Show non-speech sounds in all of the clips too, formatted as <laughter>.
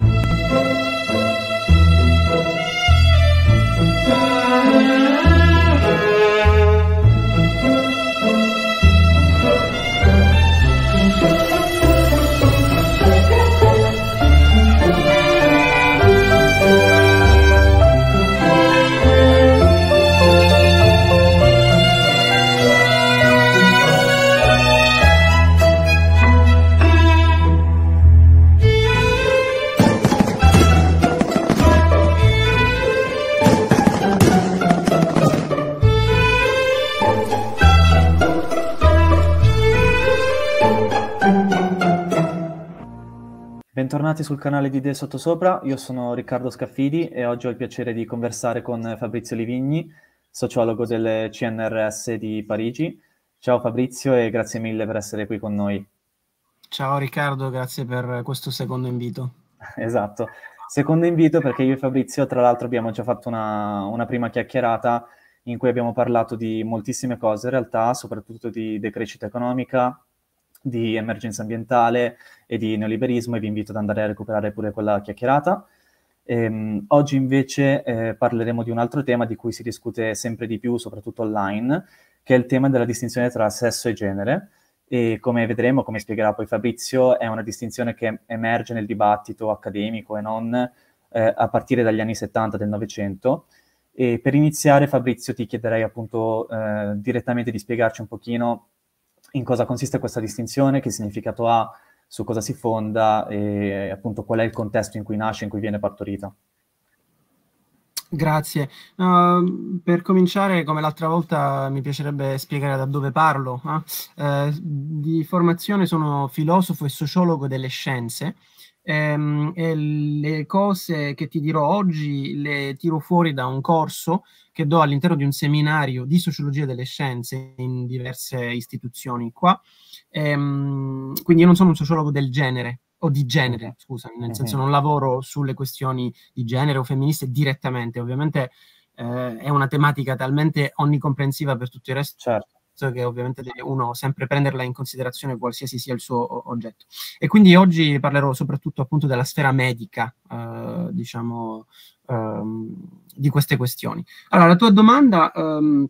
you <laughs> bentornati sul canale di Idee Sottosopra. Io sono Riccardo Scaffidi e oggi ho il piacere di conversare con Fabrizio Livigni, sociologo del CNRS di Parigi. Ciao Fabrizio e grazie mille per essere qui con noi. Ciao Riccardo, grazie per questo secondo invito. Esatto, secondo invito perché io e Fabrizio tra l'altro abbiamo già fatto una, una prima chiacchierata in cui abbiamo parlato di moltissime cose in realtà, soprattutto di decrescita economica, di emergenza ambientale e di neoliberismo e vi invito ad andare a recuperare pure quella chiacchierata. Ehm, oggi invece eh, parleremo di un altro tema di cui si discute sempre di più, soprattutto online, che è il tema della distinzione tra sesso e genere. E come vedremo, come spiegherà poi Fabrizio, è una distinzione che emerge nel dibattito accademico e non eh, a partire dagli anni 70 del Novecento. E per iniziare, Fabrizio, ti chiederei appunto eh, direttamente di spiegarci un pochino in cosa consiste questa distinzione, che significato ha, su cosa si fonda e appunto qual è il contesto in cui nasce, in cui viene partorita. Grazie. Uh, per cominciare, come l'altra volta, mi piacerebbe spiegare da dove parlo. Eh? Uh, di formazione sono filosofo e sociologo delle scienze ehm, le cose che ti dirò oggi le tiro fuori da un corso che do all'interno di un seminario di sociologia delle scienze in diverse istituzioni qua. Ehm, quindi io non sono un sociologo del genere, o di genere, scusa, nel mhm. senso non lavoro sulle questioni di genere o femministe direttamente, ovviamente eh, è una tematica talmente onnicomprensiva per tutto il resto certo podcast che ovviamente deve uno sempre prenderla in considerazione qualsiasi sia il suo oggetto. E quindi oggi parlerò soprattutto appunto della sfera medica, eh, diciamo, ehm, di queste questioni. Allora, la tua domanda... Ehm,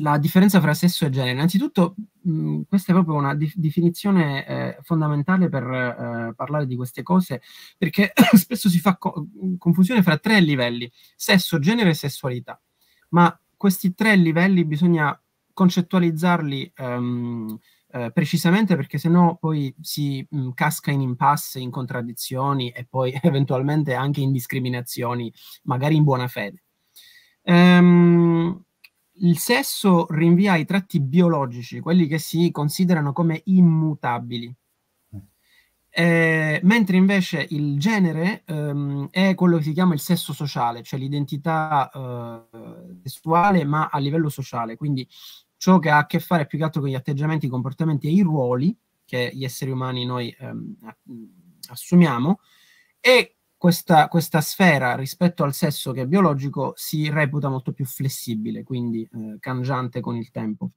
la differenza fra sesso e genere. Innanzitutto, mh, questa è proprio una di- definizione eh, fondamentale per eh, parlare di queste cose, perché <coughs> spesso si fa co- confusione fra tre livelli, sesso, genere e sessualità. Ma questi tre livelli bisogna concettualizzarli ehm, eh, precisamente perché sennò poi si mh, mm, casca in impasse, in contraddizioni e poi <laughs> eventualmente anche in discriminazioni, magari in buona fede. Ehm, il sesso rinvia ai tratti biologici, quelli che si considerano come immutabili. Eh, mentre invece il genere ehm, è quello che si chiama il sesso sociale, cioè l'identità eh, sessuale ma a livello sociale, quindi ciò che ha a che fare più che altro con gli atteggiamenti, i comportamenti e i ruoli che gli esseri umani noi ehm, assumiamo e questa, questa, sfera rispetto al sesso che è biologico si reputa molto più flessibile, quindi eh, cangiante con il tempo.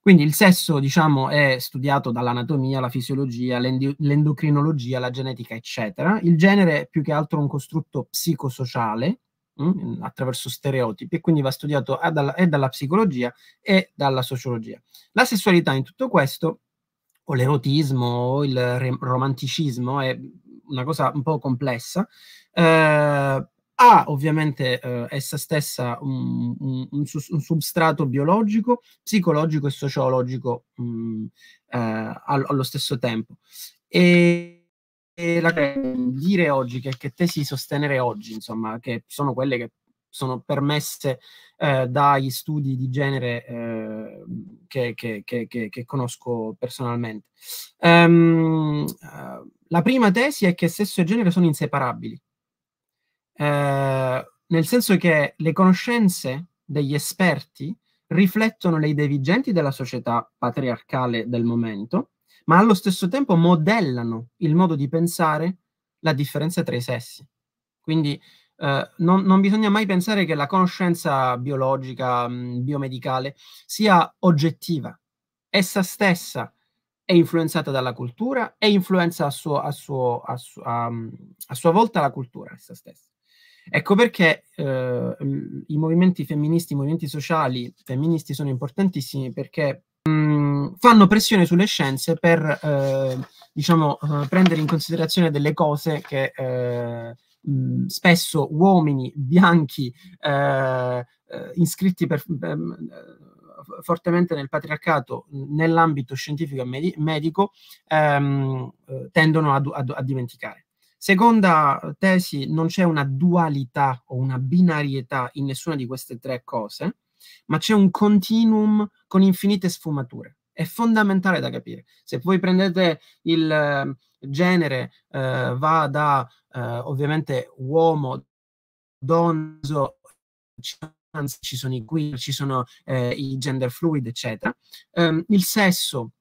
Quindi il sesso, diciamo, è studiato dall'anatomia, la fisiologia, l'endocrinologia, la genetica, eccetera. Il genere è più che altro un costrutto psicosociale, mh, mm, attraverso stereotipi e quindi va studiato a, dalla, e dalla psicologia e dalla sociologia. La sessualità in tutto questo, o l'erotismo o il re- romanticismo, è una cosa un po' complessa, eh, ha ovviamente eh, essa stessa un, un, un, un, substrato biologico, psicologico e sociologico mh, mm, eh, allo stesso tempo. E la, dire oggi, che, che tesi sostenere oggi, insomma, che sono quelle che sono permesse eh, dagli studi di genere eh, che, che, che, che, conosco personalmente. Um, la prima tesi è che sesso e genere sono inseparabili, uh, nel senso che le conoscenze degli esperti riflettono le idee vigenti della società patriarcale del momento ma allo stesso tempo modellano il modo di pensare la differenza tra i sessi. Quindi eh, non, non, bisogna mai pensare che la conoscenza biologica, mh, mm, biomedicale, sia oggettiva. Essa stessa è influenzata dalla cultura e influenza a, suo, a, suo, a, su, mm, a, sua volta la cultura essa stessa. Ecco perché eh, mm, i movimenti femministi, i movimenti sociali femministi sono importantissimi perché mh, ehm, fanno pressione sulle scienze per eh, diciamo, eh, prendere in considerazione delle cose che eh, mh, spesso uomini bianchi eh, eh, iscritti per, ehm, fortemente nel patriarcato nell'ambito scientifico e med medico ehm, eh, tendono a, a, a dimenticare. Seconda tesi, non c'è una dualità o una binarietà in nessuna di queste tre cose ma c'è un continuum con infinite sfumature. È fondamentale da capire. Se voi prendete il eh, genere, eh, va da eh, ovviamente uomo, donzo, ci sono i queer, ci sono eh, i gender fluid, eccetera. Um, il sesso,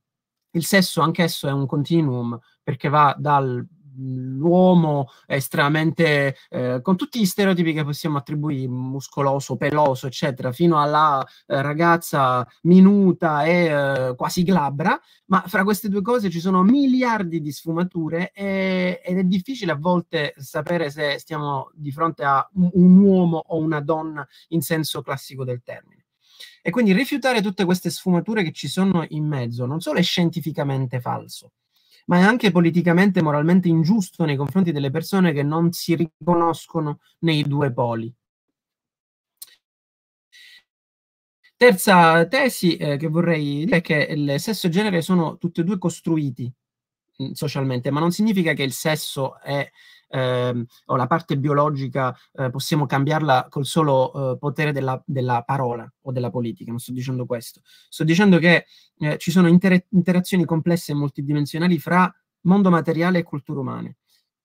il sesso anch'esso è un continuum perché va dal l'uomo estremamente eh, con tutti gli stereotipi che possiamo attribuire muscoloso, peloso, eccetera, fino alla eh, ragazza minuta e eh, quasi glabra, ma fra queste due cose ci sono miliardi di sfumature e, ed è difficile a volte sapere se stiamo di fronte a un, un uomo o una donna in senso classico del termine. E quindi rifiutare tutte queste sfumature che ci sono in mezzo non solo è scientificamente falso, ma è anche politicamente e moralmente ingiusto nei confronti delle persone che non si riconoscono nei due poli. Terza tesi eh, che vorrei dire è che il sesso e il genere sono tutti e due costruiti mm, socialmente, ma non significa che il sesso è ehm, o la parte biologica eh, possiamo cambiarla col solo eh, potere della, della, parola o della politica, non sto dicendo questo. Sto dicendo che eh, ci sono inter interazioni complesse e multidimensionali fra mondo materiale e cultura umana.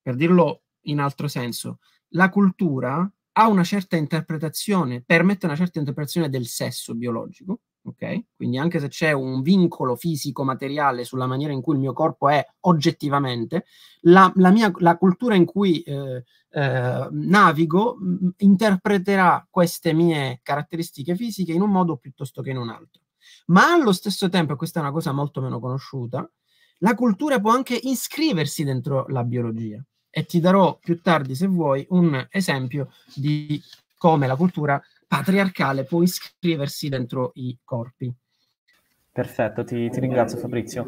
Per dirlo in altro senso, la cultura ha una certa interpretazione, permette una certa interpretazione del sesso biologico, ok? Quindi anche se c'è un vincolo fisico-materiale sulla maniera in cui il mio corpo è oggettivamente, la, la, mia, la cultura in cui eh, eh, navigo mm, interpreterà queste mie caratteristiche fisiche in un modo piuttosto che in un altro. Ma allo stesso tempo, e questa è una cosa molto meno conosciuta, la cultura può anche iscriversi dentro la biologia. E ti darò più tardi, se vuoi, un esempio di come la cultura patriarcale può iscriversi dentro i corpi. Perfetto, ti, ti ringrazio Fabrizio.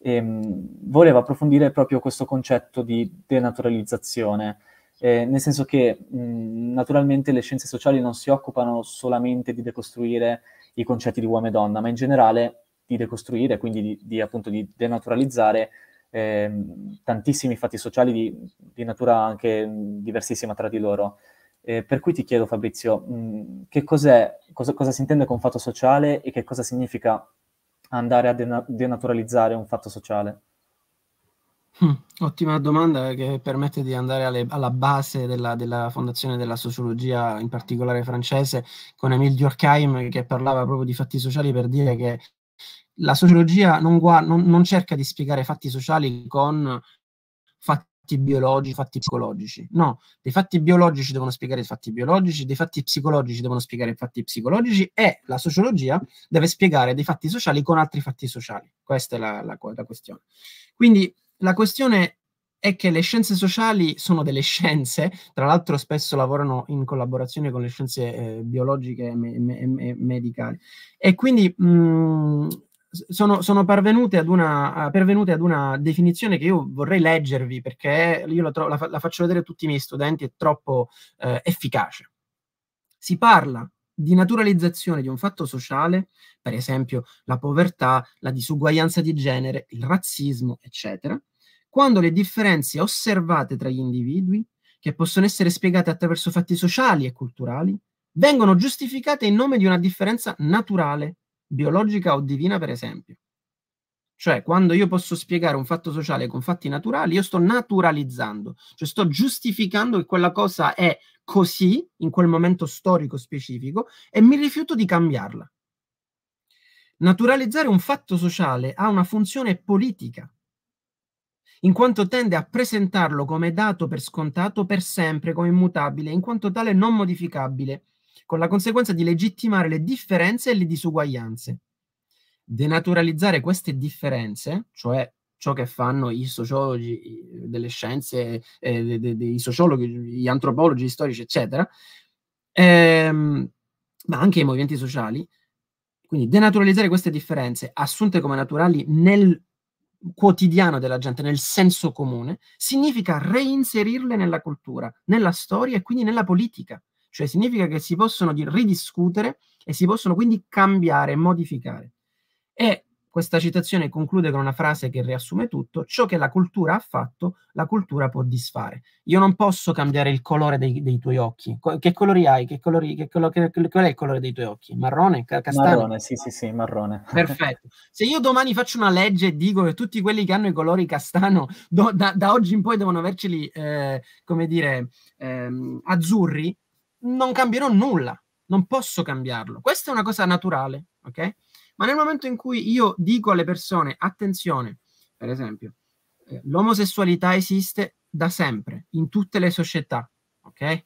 Ehm, volevo approfondire proprio questo concetto di denaturalizzazione, eh, nel senso che mh, naturalmente le scienze sociali non si occupano solamente di decostruire i concetti di uomo e donna, ma in generale di decostruire, quindi di, di appunto di denaturalizzare eh, tantissimi fatti sociali di, di natura anche diversissima tra di loro. Eh, per cui ti chiedo Fabrizio, mh, che cos'è, cosa, cosa, si intende con fatto sociale e che cosa significa andare a dena- denaturalizzare un fatto sociale? Hm, ottima domanda che permette di andare alle, alla base della, della, fondazione della sociologia, in particolare francese, con Emile Durkheim che parlava proprio di fatti sociali per dire che la sociologia non, guarda, non, non cerca di spiegare fatti sociali con fatti biologici, fatti psicologici. No, dei fatti biologici devono spiegare i fatti biologici, dei fatti psicologici devono spiegare i fatti psicologici e la sociologia deve spiegare dei fatti sociali con altri fatti sociali. Questa è la, la, la questione. Quindi la questione è che le scienze sociali sono delle scienze, tra l'altro spesso lavorano in collaborazione con le scienze eh, biologiche e, me- me- medicali, e quindi mh, mm, sono, sono pervenute, ad una, eh, pervenute, ad una, definizione che io vorrei leggervi perché io la, tro- la, fa- la faccio vedere a tutti i miei studenti, è troppo eh, efficace. Si parla di naturalizzazione di un fatto sociale, per esempio la povertà, la disuguaglianza di genere, il razzismo, eccetera, quando le differenze osservate tra gli individui, che possono essere spiegate attraverso fatti sociali e culturali, vengono giustificate in nome di una differenza naturale biologica o divina, per esempio. Cioè, quando io posso spiegare un fatto sociale con fatti naturali, io sto naturalizzando, cioè sto giustificando che quella cosa è così in quel momento storico specifico e mi rifiuto di cambiarla. Naturalizzare un fatto sociale ha una funzione politica, in quanto tende a presentarlo come dato per scontato per sempre, come immutabile, in quanto tale non modificabile, con la conseguenza di legittimare le differenze e le disuguaglianze. Denaturalizzare queste differenze, cioè ciò che fanno i sociologi delle scienze, eh, dei, de, de, sociologi, gli antropologi, gli storici, eccetera, ehm, ma anche i movimenti sociali, quindi denaturalizzare queste differenze assunte come naturali nel quotidiano della gente, nel senso comune, significa reinserirle nella cultura, nella storia e quindi nella politica. Cioè significa che si possono ridiscutere e si possono quindi cambiare, modificare. E questa citazione conclude con una frase che riassume tutto, ciò che la cultura ha fatto, la cultura può disfare. Io non posso cambiare il colore dei, dei tuoi occhi. che colori hai? Che colori, che colo- che, qual è il colore dei tuoi occhi? Marrone? castano? Marrone, sì, sì, sì, marrone. <laughs> Perfetto. Se io domani faccio una legge e dico che tutti quelli che hanno i colori castano do- da-, da, oggi in poi devono averceli, eh, come dire, ehm, azzurri, non cambierò nulla, non posso cambiarlo. Questa è una cosa naturale, ok? Ma nel momento in cui io dico alle persone, attenzione, per esempio, eh, l'omosessualità esiste da sempre, in tutte le società, ok?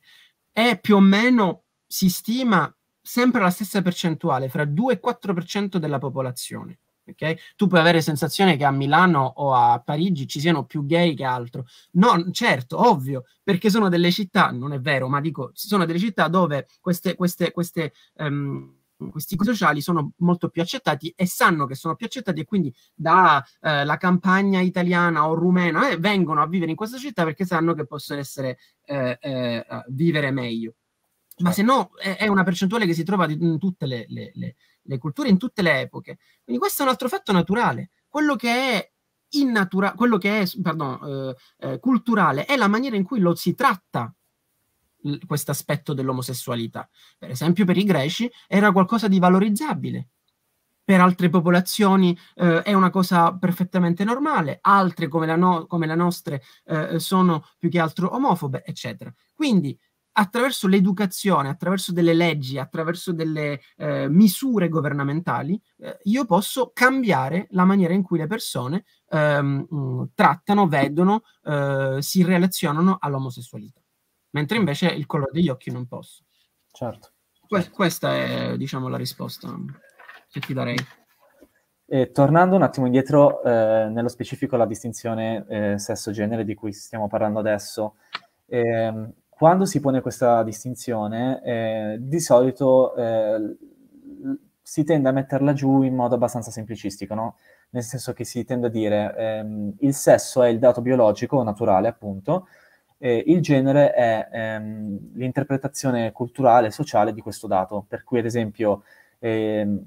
È più o meno, si stima sempre la stessa percentuale, fra 2 e 4% della popolazione. Okay? Tu puoi avere sensazione che a Milano o a Parigi ci siano più gay che altro. No, certo, ovvio, perché sono delle città, non è vero, ma dico, sono delle città dove queste, queste, queste um, questi sociali sono molto più accettati e sanno che sono più accettati e quindi dalla eh, campagna italiana o rumena eh, vengono a vivere in questa città perché sanno che possono essere, eh, eh vivere meglio. Ma se certo. no è, è, una percentuale che si trova in tutte le, le, le le culture in tutte le epoche. Quindi questo è un altro fatto naturale. Quello che è innatura- quello che è pardon, eh, eh, culturale è la maniera in cui lo si tratta questo aspetto dell'omosessualità. Per esempio, per i greci era qualcosa di valorizzabile. Per altre popolazioni eh, è una cosa perfettamente normale, altre come la, no- come la nostra eh, sono più che altro omofobe, eccetera. Quindi attraverso l'educazione, attraverso delle leggi, attraverso delle eh, misure governamentali, eh, io posso cambiare la maniera in cui le persone ehm, mm, trattano, vedono, eh, si relazionano all'omosessualità. Mentre invece il colore degli occhi non posso. Certo. Que- questa è, diciamo, la risposta che ti darei. E tornando un attimo indietro, eh, nello specifico alla distinzione eh, sesso-genere di cui stiamo parlando adesso, ehm, quando si pone questa distinzione, eh, di solito eh, si tende a metterla giù in modo abbastanza semplicistico, no? Nel senso che si tende a dire ehm, il sesso è il dato biologico, naturale appunto, eh, il genere è ehm, l'interpretazione culturale e sociale di questo dato, per cui ad esempio ehm,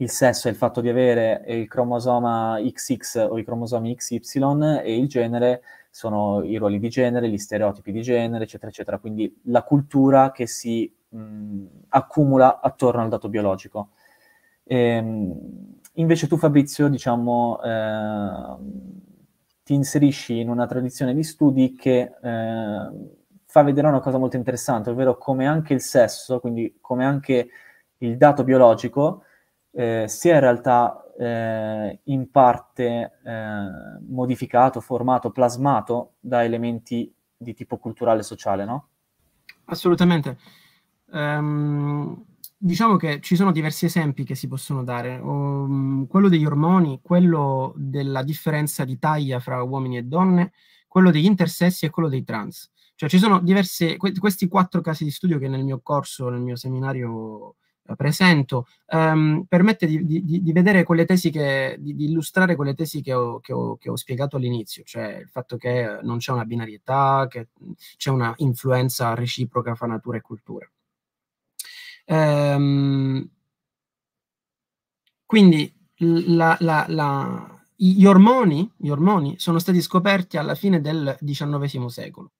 il sesso è il fatto di avere il cromosoma XX o i cromosomi XY e il genere sono i ruoli di genere, gli stereotipi di genere, eccetera, eccetera. Quindi la cultura che si mh, accumula attorno al dato biologico. E, ehm, invece tu Fabrizio, diciamo, eh, ti inserisci in una tradizione di studi che eh, fa vedere una cosa molto interessante, ovvero come anche il sesso, quindi come anche il dato biologico, eh, è in realtà eh, in parte eh, modificato, formato, plasmato da elementi di tipo culturale e sociale, no? Assolutamente. Um, diciamo che ci sono diversi esempi che si possono dare. Um, quello degli ormoni, quello della differenza di taglia fra uomini e donne, quello degli intersessi e quello dei trans. Cioè ci sono diverse, que- questi quattro casi di studio che nel mio corso, nel mio seminario eh, presento, ehm, permette di, di, di, vedere quelle tesi che, di, di illustrare quelle tesi che ho, che, ho, che ho, spiegato all'inizio, cioè il fatto che eh, non c'è una binarietà, che c'è una influenza reciproca fra natura e cultura. Ehm, quindi la, la, la, gli, ormoni, gli ormoni sono stati scoperti alla fine del XIX secolo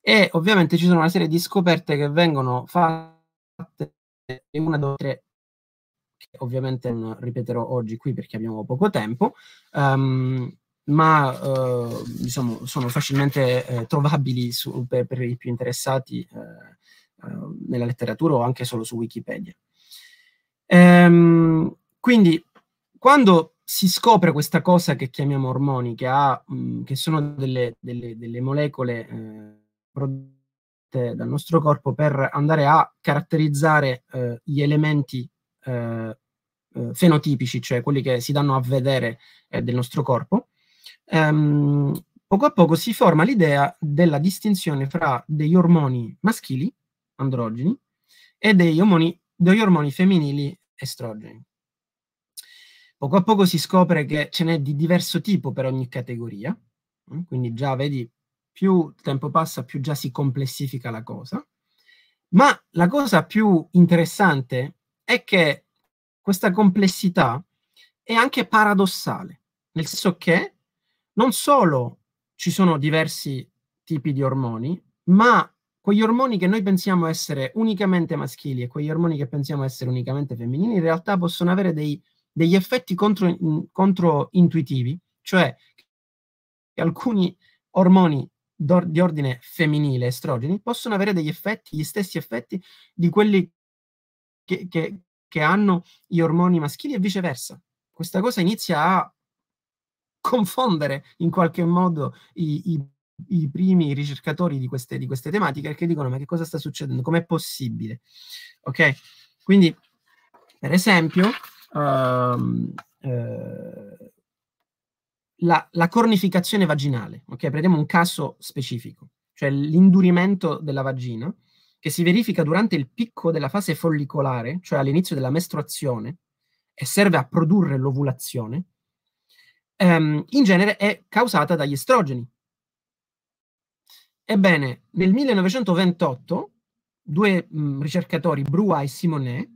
e ovviamente ci sono una serie di scoperte che vengono fatte e una, due, tre, che ovviamente non ripeterò oggi qui perché abbiamo poco tempo, um, ma uh, diciamo, sono facilmente eh, trovabili su, per, per, i più interessati eh, eh, nella letteratura o anche solo su Wikipedia. Ehm, quindi, quando si scopre questa cosa che chiamiamo ormoni, che, ha, mh, mm, che sono delle, delle, delle molecole prodotte eh, emette dal nostro corpo per andare a caratterizzare eh, gli elementi eh, eh fenotipici, cioè quelli che si danno a vedere eh, del nostro corpo, ehm, poco a poco si forma l'idea della distinzione fra degli ormoni maschili, androgeni, e degli ormoni, degli ormoni femminili, estrogeni. Poco a poco si scopre che ce n'è di diverso tipo per ogni categoria, mm, quindi già vedi più tempo passa, più già si complessifica la cosa. Ma la cosa più interessante è che questa complessità è anche paradossale, nel senso che non solo ci sono diversi tipi di ormoni, ma quegli ormoni che noi pensiamo essere unicamente maschili e quegli ormoni che pensiamo essere unicamente femminili, in realtà possono avere dei, degli effetti contro, controintuitivi, cioè che alcuni ormoni d'or- di ordine femminile, estrogeni, possono avere degli effetti, gli stessi effetti di quelli che, che, che hanno gli ormoni maschili e viceversa. Questa cosa inizia a confondere in qualche modo i, i i primi ricercatori di queste, di queste tematiche perché dicono ma che cosa sta succedendo, com'è possibile? Ok? Quindi, per esempio, um, la, la cornificazione vaginale, ok? Prendiamo un caso specifico, cioè l'indurimento della vagina, che si verifica durante il picco della fase follicolare, cioè all'inizio della mestruazione, e serve a produrre l'ovulazione, ehm, in genere è causata dagli estrogeni. Ebbene, nel 1928 due mh, mm, ricercatori, Brua e Simonet,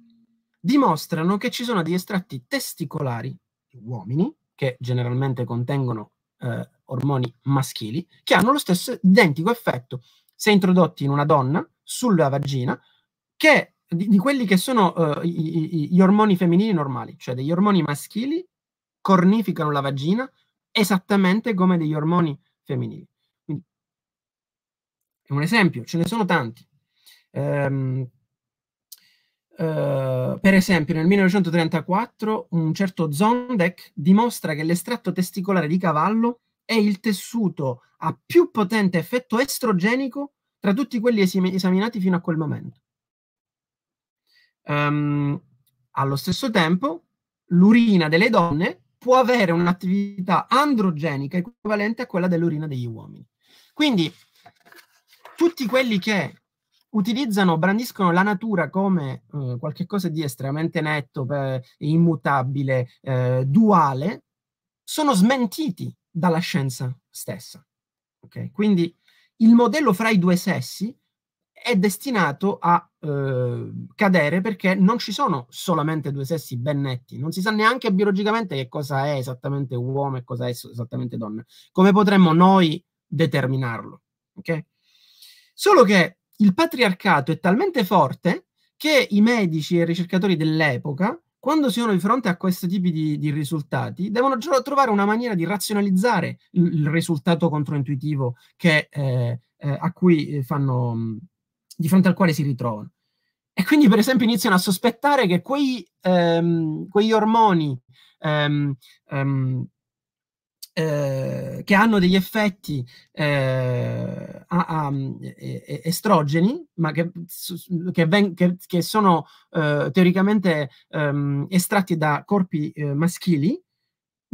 dimostrano che ci sono degli estratti testicolari di uomini che generalmente contengono eh, ormoni maschili, che hanno lo stesso identico effetto se introdotti in una donna sulla vagina che di, di quelli che sono eh, i, i, gli ormoni femminili normali, cioè degli ormoni maschili cornificano la vagina esattamente come degli ormoni femminili. Quindi, è un esempio, ce ne sono tanti. Ehm, eh, per esempio, nel 1934 un certo Zondek dimostra che l'estratto testicolare di cavallo è il tessuto a più potente effetto estrogenico tra tutti quelli esaminati fino a quel momento. Um, allo stesso tempo, l'urina delle donne può avere un'attività androgenica equivalente a quella dell'urina degli uomini. Quindi, tutti quelli che utilizzano, brandiscono la natura come eh, qualcosa di estremamente netto, eh, immutabile, eh, duale, sono smentiti dalla scienza stessa. Okay? Quindi il modello fra i due sessi è destinato a eh, cadere perché non ci sono solamente due sessi ben netti, non si sa neanche biologicamente che cosa è esattamente uomo e cosa è esattamente donna, come potremmo noi determinarlo. Okay? Solo che il patriarcato è talmente forte che i medici e i ricercatori dell'epoca, quando si sono di fronte a questi tipi di, di risultati, devono trovare una maniera di razionalizzare il, il risultato controintuitivo che, eh, eh, cui eh, fanno, mm, di fronte al quale si ritrovano. E quindi, per esempio, iniziano a sospettare che quei, ehm, quegli ormoni ehm, ehm, eh, che hanno degli effetti eh, a, a, mm, estrogeni, ma che, che, ven, che, che sono eh, teoricamente ehm, estratti da corpi eh, maschili,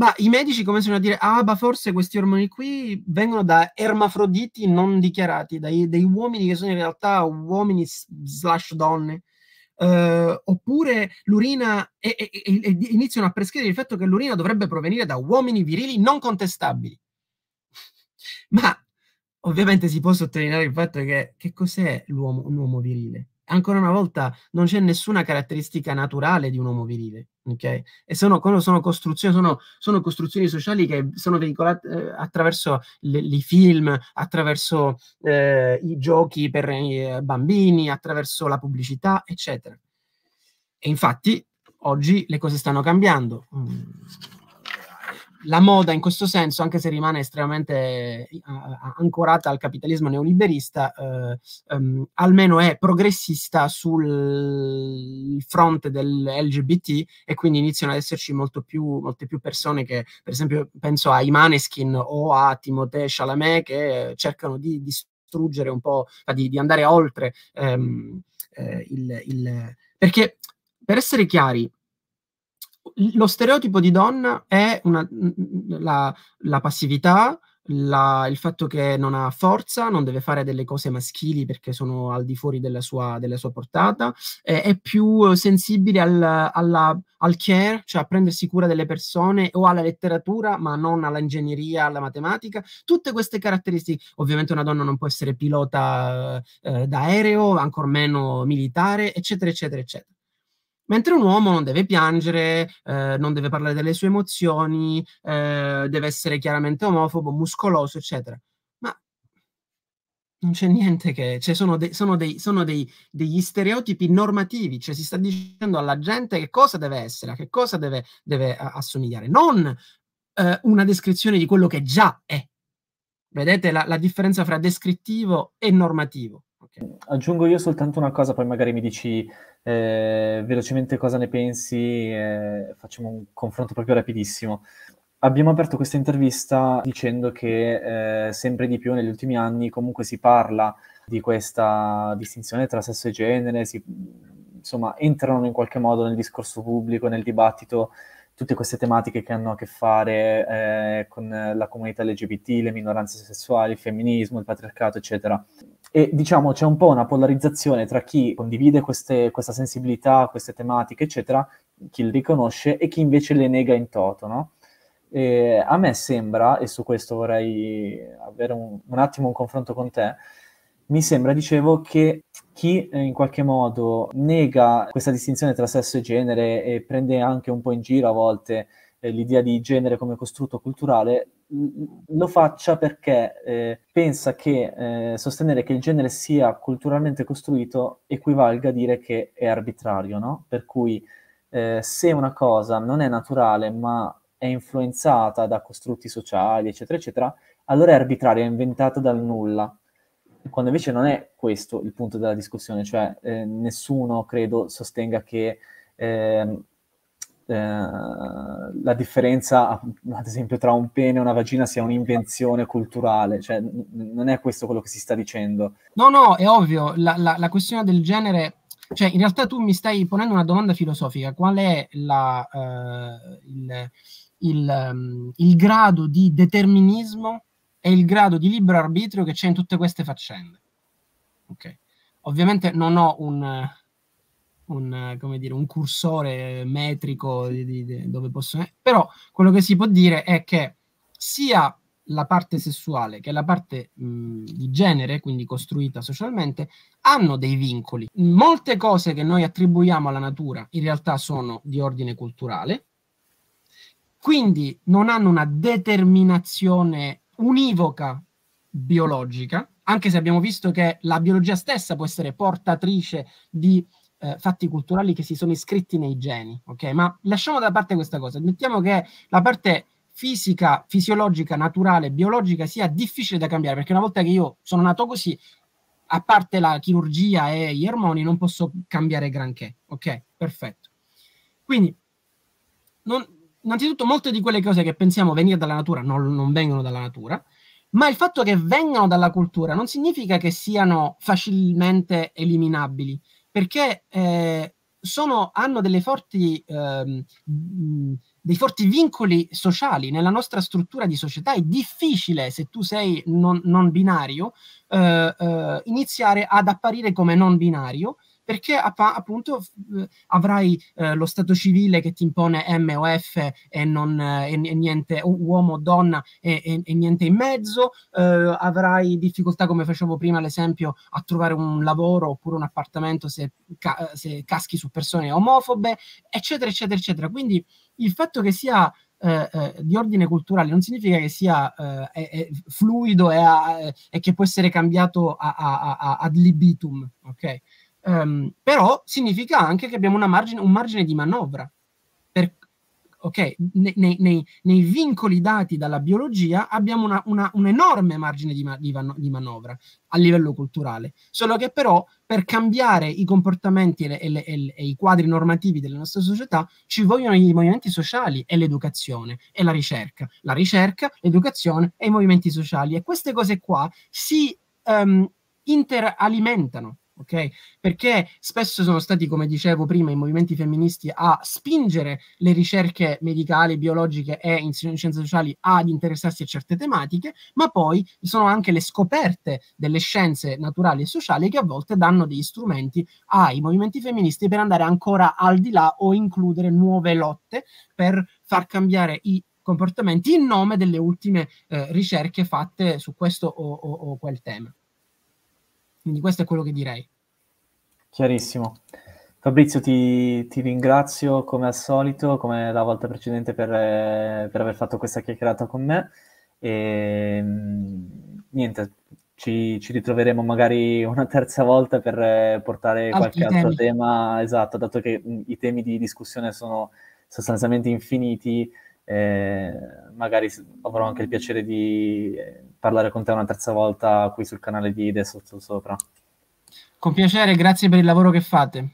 ma i medici cominciano a dire, ah, ma forse questi ormoni qui vengono da ermafroditi non dichiarati, dai, degli uomini che sono in realtà uomini slash donne eh, oppure l'urina e, e, e, iniziano a prescrivere il fatto che l'urina dovrebbe provenire da uomini virili non contestabili. <laughs> Ma ovviamente si può sottolineare il fatto che che cos'è l'uomo, un uomo virile? ancora una volta non c'è nessuna caratteristica naturale di un uomo virile, ok? E sono, sono, costruzioni, sono, sono costruzioni, sociali che sono veicolate eh, attraverso i film, attraverso eh, i giochi per eh, bambini, attraverso la pubblicità, eccetera. E infatti oggi le cose stanno cambiando. Mm la moda in questo senso, anche se rimane estremamente eh, ancorata al capitalismo neoliberista, eh, ehm, almeno è progressista sul fronte dell'LGBT e quindi iniziano ad esserci più, molte più persone che, per esempio, penso a Imaneskin o a Timothée Chalamet che cercano di distruggere un po', cioè di, di andare oltre ehm, eh, il, il... Perché, per essere chiari, lo stereotipo di donna è una, la, la, passività, la, il fatto che non ha forza, non deve fare delle cose maschili perché sono al di fuori della sua, della sua portata, è, è, più sensibile al, alla, al, care, cioè a prendersi cura delle persone o alla letteratura, ma non all'ingegneria, alla matematica. Tutte queste caratteristiche, ovviamente una donna non può essere pilota eh, d'aereo, ancor meno militare, eccetera, eccetera, eccetera mentre un uomo non deve piangere, eh, non deve parlare delle sue emozioni, eh, deve essere chiaramente omofobo, muscoloso, eccetera. Ma non c'è niente che... Cioè sono, de- sono, dei, sono dei, degli stereotipi normativi, cioè si sta dicendo alla gente che cosa deve essere, a che cosa deve, deve eh, assomigliare, non eh, una descrizione di quello che già è. Vedete la, la differenza fra descrittivo e normativo Okay. Aggiungo io soltanto una cosa, poi magari mi dici eh, velocemente cosa ne pensi, eh, facciamo un confronto proprio rapidissimo. Abbiamo aperto questa intervista dicendo che eh, sempre di più negli ultimi anni comunque si parla di questa distinzione tra sesso e genere, si, insomma entrano in qualche modo nel discorso pubblico, nel dibattito tutte queste tematiche che hanno a che fare eh, con la comunità LGBT, le minoranze sessuali, il femminismo, il patriarcato, eccetera. E diciamo c'è un po' una polarizzazione tra chi condivide queste, questa sensibilità, queste tematiche, eccetera, chi le riconosce e chi invece le nega in toto, no? E a me sembra, e su questo vorrei avere un, un attimo un confronto con te, mi sembra, dicevo, che chi eh, in qualche modo nega questa distinzione tra sesso e genere e prende anche un po' in giro a volte eh, l'idea di genere come costrutto culturale, lo faccia perché eh, pensa che eh, sostenere che il genere sia culturalmente costruito equivalga a dire che è arbitrario, no? Per cui eh, se una cosa non è naturale ma è influenzata da costrutti sociali, eccetera, eccetera, allora è arbitrario, è inventata dal nulla. Quando invece non è questo il punto della discussione, cioè eh, nessuno credo sostenga che Eh, eh, la differenza, ad esempio, tra un pene e una vagina sia un'invenzione culturale, cioè n- non è questo quello che si sta dicendo. No, no, è ovvio, la, la, la questione del genere cioè in realtà tu mi stai ponendo una domanda filosofica, qual è la, uh, il, il, um, il, grado di determinismo e il grado di libero arbitrio che c'è in tutte queste faccende? Ok, ovviamente non ho un, un, dire, un cursore metrico di, di, di, dove possono... essere. Eh, però quello che si può dire è che sia la parte sessuale che la parte mh, di genere, quindi costruita socialmente, hanno dei vincoli. Molte cose che noi attribuiamo alla natura in realtà sono di ordine culturale, quindi non hanno una determinazione univoca biologica, anche se abbiamo visto che la biologia stessa può essere portatrice di eh, fatti culturali che si sono iscritti nei geni, ok? Ma lasciamo da parte questa cosa, mettiamo che la parte fisica, fisiologica, naturale, biologica sia difficile da cambiare, perché una volta che io sono nato così, a parte la chirurgia e gli ormoni, non posso cambiare granché, ok? Perfetto. Quindi, non, innanzitutto molte di quelle cose che pensiamo venire dalla natura non, non vengono dalla natura, ma il fatto che vengano dalla cultura non significa che siano facilmente eliminabili, perché eh, sono, hanno forti, ehm, dei forti vincoli sociali nella nostra struttura di società. È difficile, se tu sei non, non binario, eh, eh, iniziare ad apparire come non binario perché app- appunto f- eh, avrai eh, lo stato civile che ti impone M o F e, non, eh, e niente uomo o donna e, e, e, niente in mezzo, eh, avrai difficoltà come facevo prima l'esempio a trovare un lavoro oppure un appartamento se, ca- eh, se caschi su persone omofobe, eccetera, eccetera, eccetera. Quindi il fatto che sia eh, eh, di ordine culturale non significa che sia eh, fluido e, a, eh, e, che può essere cambiato a, a, ad libitum, ok? Um, però significa anche che abbiamo margine, un margine di manovra. Per, okay, nei, nei, nei, vincoli dati dalla biologia abbiamo una, una, un enorme margine di, ma, di, di, manovra a livello culturale. Solo che però per cambiare i comportamenti e, le, e, le, e i quadri normativi della nostra società ci vogliono i movimenti sociali e l'educazione e la ricerca. La ricerca, l'educazione e i movimenti sociali. E queste cose qua si um, ehm, interalimentano ok? Perché spesso sono stati, come dicevo prima, i movimenti femministi a spingere le ricerche medicali, biologiche e in scienze sociali ad interessarsi a certe tematiche, ma poi sono anche le scoperte delle scienze naturali e sociali che a volte danno degli strumenti ai movimenti femministi per andare ancora al di là o includere nuove lotte per far cambiare i comportamenti in nome delle ultime eh, ricerche fatte su questo o, o, o quel tema. Quindi questo è quello che direi. Chiarissimo. Fabrizio, ti, ti, ringrazio come al solito, come la volta precedente, per, eh, per aver fatto questa chiacchierata con me. E, ehm, niente, ci, ci, ritroveremo magari una terza volta per eh, portare Altri qualche temi. altro tema, esatto, dato che mm, i temi di discussione sono sostanzialmente infiniti. Eh, magari avrò anche il piacere di eh, parlare con te una terza volta qui sul canale di Adesso Sopra. Con piacere, grazie per il lavoro che fate.